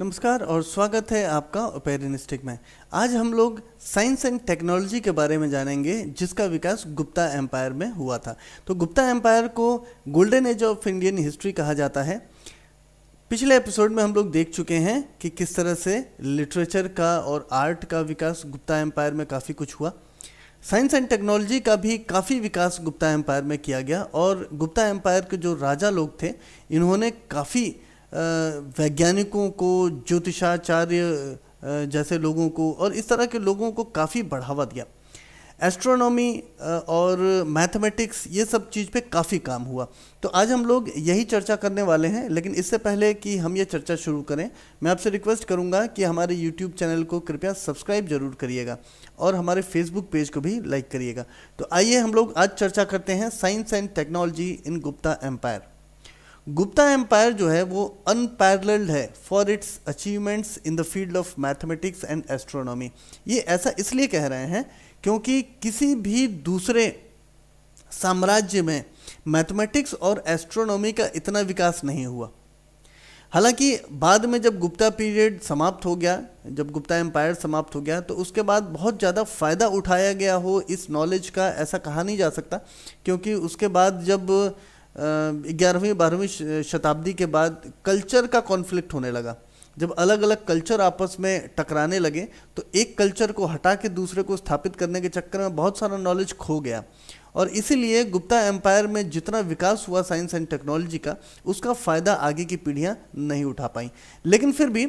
नमस्कार और स्वागत है आपका ओपेरिनिस्टिक में आज हम लोग साइंस एंड टेक्नोलॉजी के बारे में जानेंगे जिसका विकास गुप्ता एम्पायर में हुआ था तो गुप्ता एम्पायर को golden age of Indian history कहा जाता है पिछले एपिसोड में हम लोग देख चुके हैं कि किस तरह से लिटरेचर का और आर्ट का विकास गुप्ता एम्पायर में काफ़ी कुछ हुआ साइंस एंड टेक्नोलॉजी का भी काफ़ी विकास गुप्ता एम्पायर में किया गया और गुप्ता एम्पायर के जो राजा लोग थे इन्होंने काफ़ी वैज्ञानिकों को ज्योतिषाचार्य जैसे लोगों को और इस तरह के लोगों को काफ़ी बढ़ावा दिया एस्ट्रोनॉमी और मैथमेटिक्स ये सब चीज़ पे काफ़ी काम हुआ तो आज हम लोग यही चर्चा करने वाले हैं लेकिन इससे पहले कि हम ये चर्चा शुरू करें मैं आपसे रिक्वेस्ट करूंगा कि हमारे यूट्यूब चैनल को कृपया सब्सक्राइब जरूर करिएगा और हमारे फेसबुक पेज को भी लाइक करिएगा तो आइए हम लोग आज चर्चा करते हैं science and technology in Gupta empire Gupta empire जो है वो अनपैरल्ड है for its achievements in the field of mathematics and astronomy ये ऐसा इसलिए कह रहे हैं क्योंकि किसी भी दूसरे साम्राज्य में मैथमेटिक्स और एस्ट्रोनॉमी का इतना विकास नहीं हुआ हालांकि बाद में जब गुप्ता पीरियड समाप्त हो गया जब गुप्ता एम्पायर समाप्त हो गया तो उसके बाद बहुत ज़्यादा फ़ायदा उठाया गया हो इस नॉलेज का ऐसा कहा नहीं जा सकता क्योंकि उसके बाद जब ग्यारहवीं बारहवीं शताब्दी के बाद कल्चर का कॉन्फ्लिक्ट होने लगा जब अलग अलग कल्चर आपस में टकराने लगे तो एक कल्चर को हटा के दूसरे को स्थापित करने के चक्कर में बहुत सारा नॉलेज खो गया और इसीलिए गुप्ता एम्पायर में जितना विकास हुआ साइंस एंड टेक्नोलॉजी का उसका फ़ायदा आगे की पीढ़ियाँ नहीं उठा पाई लेकिन फिर भी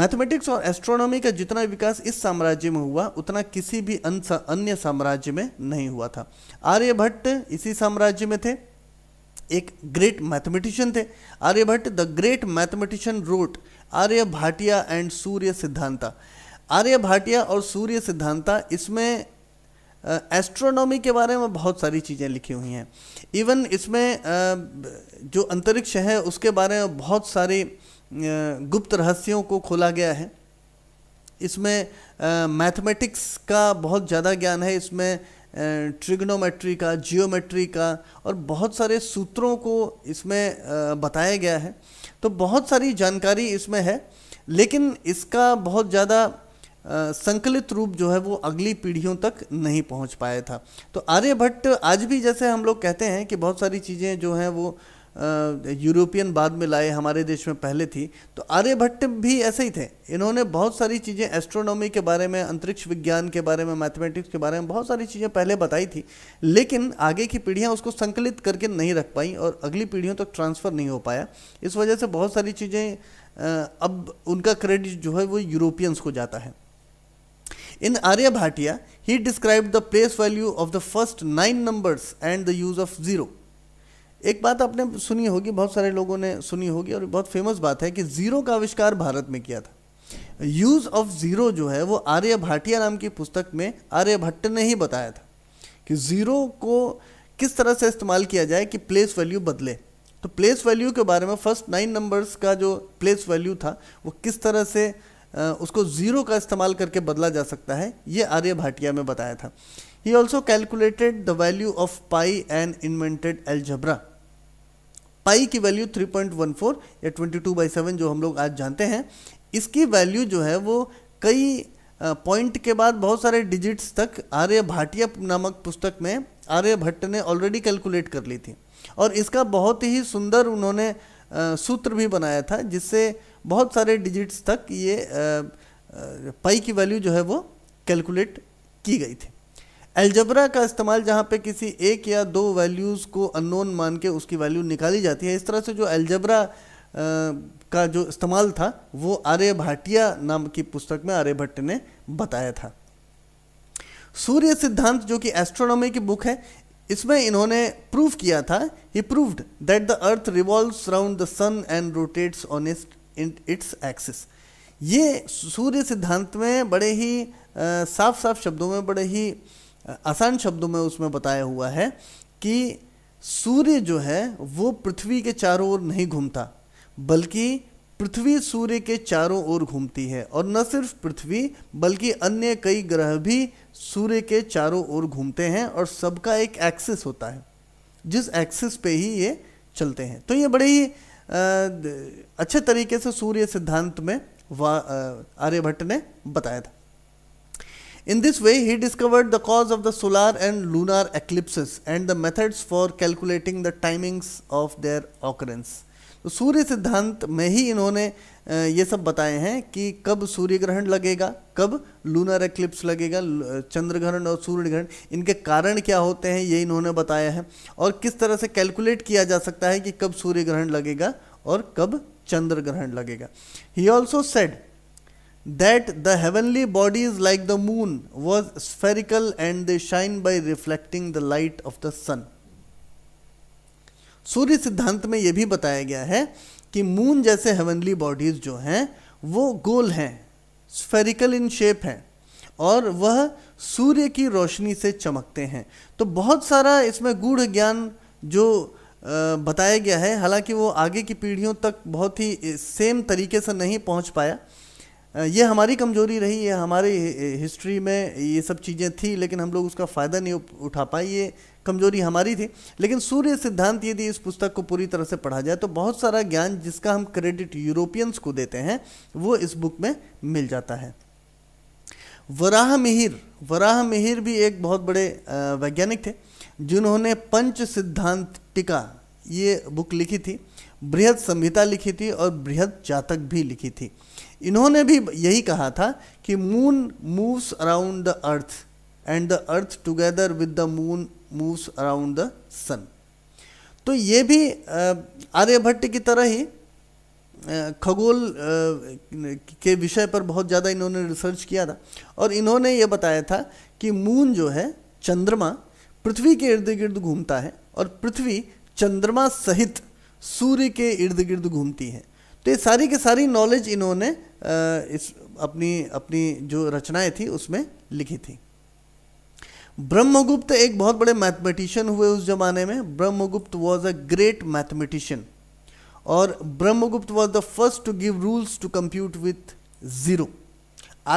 मैथमेटिक्स और एस्ट्रोनॉमी का जितना विकास इस साम्राज्य में हुआ उतना किसी भी अन्य साम्राज्य में नहीं हुआ था आर्यभट्ट इसी साम्राज्य में थे एक ग्रेट मैथमेटिशियन थे Aryabhata the great mathematician wrote Aryabhatiya and Surya Siddhanta Aryabhatiya और सूर्य सिद्धांता इसमें एस्ट्रोनॉमी के बारे में बहुत सारी चीज़ें लिखी हुई हैं इवन इसमें जो अंतरिक्ष है उसके बारे में बहुत सारे गुप्त रहस्यों को खोला गया है इसमें मैथमेटिक्स का बहुत ज़्यादा ज्ञान है इसमें ट्रिग्नोमेट्री का जियोमेट्री का और बहुत सारे सूत्रों को इसमें बताया गया है तो बहुत सारी जानकारी इसमें है लेकिन इसका बहुत ज़्यादा संकलित रूप जो है वो अगली पीढ़ियों तक नहीं पहुंच पाया था तो आर्यभट्ट आज भी जैसे हम लोग कहते हैं कि बहुत सारी चीज़ें जो हैं वो यूरोपियन बाद में लाए हमारे देश में पहले थी तो आर्यभट्ट भी ऐसे ही थे इन्होंने बहुत सारी चीज़ें एस्ट्रोनॉमी के बारे में अंतरिक्ष विज्ञान के बारे में मैथमेटिक्स के बारे में बहुत सारी चीज़ें पहले बताई थी लेकिन आगे की पीढ़ियाँ उसको संकलित करके नहीं रख पाई और अगली पीढ़ियों तक तो ट्रांसफ़र नहीं हो पाया इस वजह से बहुत सारी चीज़ें अब उनका क्रेडिट जो है वो यूरोपियंस को जाता है in Aryabhatiya he describe the place value of the first nine numbers and the use of zero एक बात आपने सुनी होगी बहुत सारे लोगों ने सुनी होगी और बहुत फेमस बात है कि ज़ीरो का आविष्कार भारत में किया था यूज़ ऑफ ज़ीरो जो है वो आर्य भाटिया नाम की पुस्तक में आर्यभट्ट ने ही बताया था कि ज़ीरो को किस तरह से इस्तेमाल किया जाए कि प्लेस वैल्यू बदले तो प्लेस वैल्यू के बारे में फर्स्ट नाइन नंबर्स का जो प्लेस वैल्यू था वो किस तरह से उसको ज़ीरो का इस्तेमाल करके बदला जा सकता है ये आर्य भाटिया में बताया था he also calculated the value of pi and invented algebra pi की वैल्यू 3.14 या 22 बाई सेवन जो हम लोग आज जानते हैं इसकी वैल्यू जो है वो कई पॉइंट के बाद बहुत सारे डिजिट्स तक आर्य भाटिया नामक पुस्तक में आर्य भट्ट ने ऑलरेडी कैलकुलेट कर ली थी और इसका बहुत ही सुंदर उन्होंने सूत्र भी बनाया था जिससे बहुत सारे डिजिट्स तक ये पाई की वैल्यू जो है वो कैलकुलेट की गई थी एल्जबरा का इस्तेमाल जहाँ पे किसी एक या दो वैल्यूज़ को अननोन मान के उसकी वैल्यू निकाली जाती है इस तरह से जो एल्जबरा का जो इस्तेमाल था वो आर्य भाटिया नाम की पुस्तक में आर्य भट्ट ने बताया था सूर्य सिद्धांत जो कि एस्ट्रोनॉमी की बुक है इसमें इन्होंने प्रूव किया था he proved that the earth revolves round the sun and rotates on its axis ये सूर्य सिद्धांत में बड़े ही आ, साफ साफ शब्दों में बड़े ही आसान शब्दों में उसमें बताया हुआ है कि सूर्य जो है वो पृथ्वी के चारों ओर नहीं घूमता बल्कि पृथ्वी सूर्य के चारों ओर घूमती है और न सिर्फ पृथ्वी बल्कि अन्य कई ग्रह भी सूर्य के चारों ओर घूमते हैं और सबका एक एक्सिस होता है जिस एक्सिस पे ही ये चलते हैं तो ये बड़े ही अच्छे तरीके से सूर्य सिद्धांत में आर्यभट्ट ने बताया था In this way, he discovered the cause of the solar and lunar eclipses and the methods for calculating the timings of their occurrence. तो सूर्य सिद्धांत में ही इन्होंने ये सब बताए हैं कि कब सूर्य ग्रहण लगेगा कब लूनर एक्लिप्स लगेगा चंद्र ग्रहण और सूर्य ग्रहण इनके कारण क्या होते हैं ये इन्होंने बताया है और किस तरह से कैलकुलेट किया जा सकता है कि कब सूर्य ग्रहण लगेगा और कब चंद्र ग्रहण लगेगा he also said that the heavenly bodies like the moon was spherical and they shine by reflecting the light of the sun Surya Siddhanta में यह भी बताया गया है कि मून जैसे हेवनली बॉडीज जो हैं वो गोल हैं स्फेरिकल इन शेप हैं और वह सूर्य की रोशनी से चमकते हैं तो बहुत सारा इसमें गूढ़ ज्ञान जो बताया गया है हालांकि वो आगे की पीढ़ियों तक बहुत ही सेम तरीके से नहीं पहुंच पाया ये हमारी कमजोरी रही है हमारे हिस्ट्री में ये सब चीज़ें थी लेकिन हम लोग उसका फ़ायदा नहीं उठा पाए ये कमजोरी हमारी थी लेकिन सूर्य सिद्धांत यदि इस पुस्तक को पूरी तरह से पढ़ा जाए तो बहुत सारा ज्ञान जिसका हम क्रेडिट यूरोपियंस को देते हैं वो इस बुक में मिल जाता है वराह मिहिर वराह मिहिर भी एक बहुत बड़े वैज्ञानिक थे जिन्होंने पंच सिद्धांत टिका ये बुक लिखी थी बृहद संहिता लिखी थी और बृहद जातक भी लिखी थी इन्होंने भी यही कहा था कि moon moves around the earth and the earth together with the moon moves around the sun तो ये भी आर्यभट्ट की तरह ही खगोल के विषय पर बहुत ज़्यादा इन्होंने रिसर्च किया था और इन्होंने ये बताया था कि मून जो है चंद्रमा पृथ्वी के इर्द गिर्द घूमता है और पृथ्वी चंद्रमा सहित सूर्य के इर्द गिर्द घूमती है तो ये सारी की सारी नॉलेज इन्होंने इस अपनी अपनी जो रचनाएं थी उसमें लिखी थी ब्रह्मगुप्त एक बहुत बड़े मैथमेटिशियन हुए उस जमाने में Brahmagupta was a great mathematician और Brahmagupta was the first to give rules to compute with zero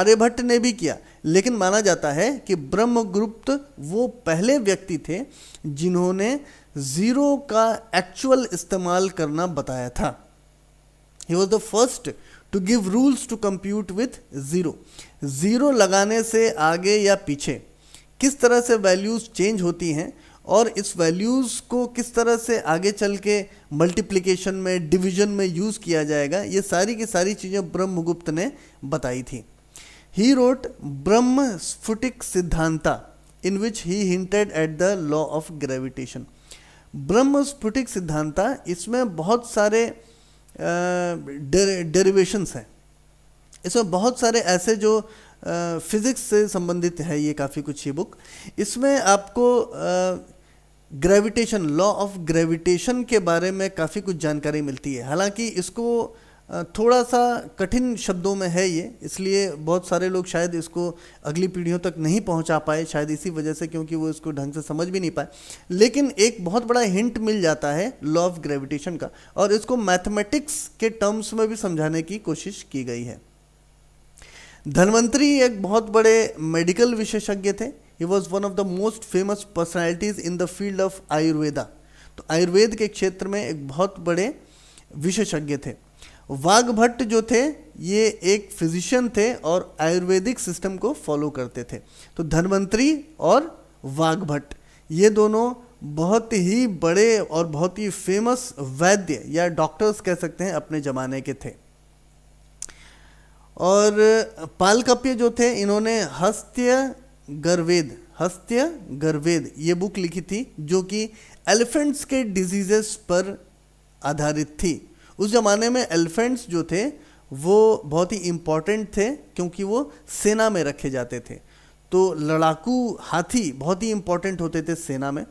Aryabhata ने भी किया लेकिन माना जाता है कि ब्रह्मगुप्त वो पहले व्यक्ति थे जिन्होंने ज़ीरो का एक्चुअल इस्तेमाल करना बताया था he was the first to give rules to compute with zero zero लगाने से आगे या पीछे किस तरह से वैल्यूज़ चेंज होती हैं और इस वैल्यूज़ को किस तरह से आगे चल के मल्टीप्लीकेशन में डिवीजन में यूज़ किया जाएगा ये सारी की सारी चीज़ें ब्रह्मगुप्त ने बताई थी he wrote Brahmasphutasiddhanta in which he hinted at the law of gravitation स्फुटिक Siddhanta इसमें बहुत सारे डेरिवेशंस हैं इसमें बहुत सारे ऐसे जो फिज़िक्स से संबंधित है ये काफ़ी कुछ ये बुक इसमें आपको ग्रेविटेशन लॉ ऑफ ग्रेविटेशन के बारे में काफ़ी कुछ जानकारी मिलती है हालांकि इसको थोड़ा सा कठिन शब्दों में है ये इसलिए बहुत सारे लोग शायद इसको अगली पीढ़ियों तक नहीं पहुंचा पाए शायद इसी वजह से क्योंकि वो इसको ढंग से समझ भी नहीं पाए लेकिन एक बहुत बड़ा हिंट मिल जाता है लॉ ऑफ ग्रेविटेशन का और इसको मैथमेटिक्स के टर्म्स में भी समझाने की कोशिश की गई है धनवंतरी एक बहुत बड़े मेडिकल विशेषज्ञ थे he was one of the most famous personalities in the field of Ayurveda तो आयुर्वेद के क्षेत्र में एक बहुत बड़े विशेषज्ञ थे वाघभट्ट जो थे ये एक फिजिशियन थे और आयुर्वेदिक सिस्टम को फॉलो करते थे तो धनवंतरी और वाघभट्ट ये दोनों बहुत ही बड़े और बहुत ही फेमस वैद्य या डॉक्टर्स कह सकते हैं अपने ज़माने के थे और पालकप्य जो थे इन्होंने हस्त्य गर्वेद हस्त्य गर्वेद ये बुक लिखी थी जो कि एलिफेंट्स के डिजीजेस पर आधारित थी उस ज़माने में एलिफेंट्स जो थे वो बहुत ही इम्पॉर्टेंट थे क्योंकि वो सेना में रखे जाते थे तो लड़ाकू हाथी बहुत ही इम्पॉर्टेंट होते थे सेना में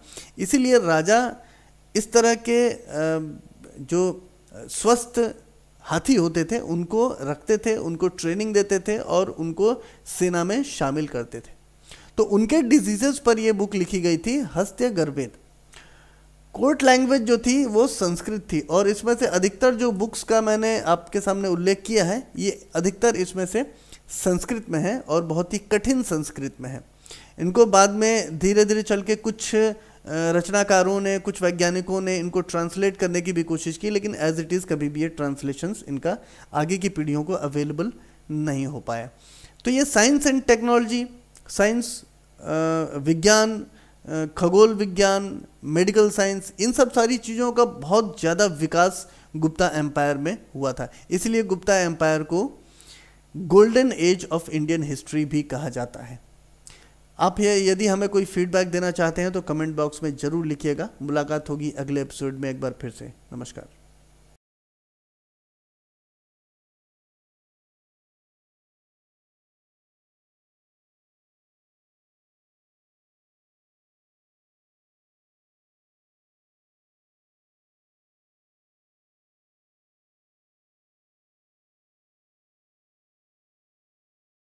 इसीलिए राजा इस तरह के जो स्वस्थ हाथी होते थे उनको रखते थे उनको ट्रेनिंग देते थे और उनको सेना में शामिल करते थे तो उनके डिजीजेज पर यह बुक लिखी गई थी हस्त गर्भेद कोर्ट लैंग्वेज जो थी वो संस्कृत थी और इसमें से अधिकतर जो बुक्स का मैंने आपके सामने उल्लेख किया है ये अधिकतर इसमें से संस्कृत में है और बहुत ही कठिन संस्कृत में है इनको बाद में धीरे धीरे चल के कुछ रचनाकारों ने कुछ वैज्ञानिकों ने इनको ट्रांसलेट करने की भी कोशिश की लेकिन एज इट इज़ कभी भी ये ट्रांसलेशंस इनका आगे की पीढ़ियों को अवेलेबल नहीं हो पाया तो ये साइंस एंड टेक्नोलॉजी साइंस विज्ञान खगोल विज्ञान मेडिकल साइंस इन सब सारी चीज़ों का बहुत ज़्यादा विकास गुप्ता एम्पायर में हुआ था इसलिए गुप्ता एम्पायर को golden age of Indian history भी कहा जाता है आप ये यदि हमें कोई फीडबैक देना चाहते हैं तो कमेंट बॉक्स में ज़रूर लिखिएगा मुलाकात होगी अगले एपिसोड में एक बार फिर से नमस्कार